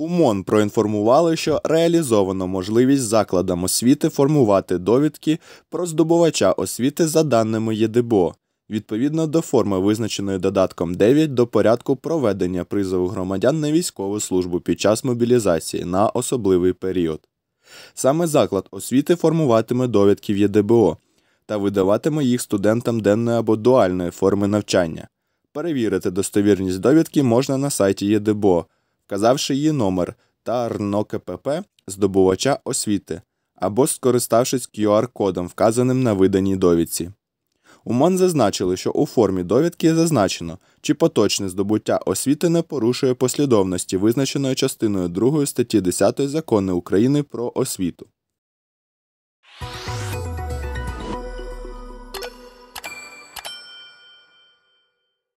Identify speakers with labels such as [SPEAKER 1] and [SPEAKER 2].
[SPEAKER 1] У МОН проінформували, що реалізовано можливість закладам освіти формувати довідки про здобувача освіти за даними ЄДБО, відповідно до форми, визначеної додатком 9 до порядку проведення призову громадян на військову службу під час мобілізації на особливий період. Саме заклад освіти формуватиме довідки в ЄДБО та видаватиме їх студентам денної або дуальної форми навчання. Перевірити достовірність довідки можна на сайті ЄДБО вказавши її номер та РНО КПП здобувача освіти або скориставшись QR-кодом, вказаним на виданій довідці. У МОН зазначили, що у формі довідки зазначено, чи поточне здобуття освіти не порушує послідовності, визначеної частиною 2 статті 10 закону України про освіту.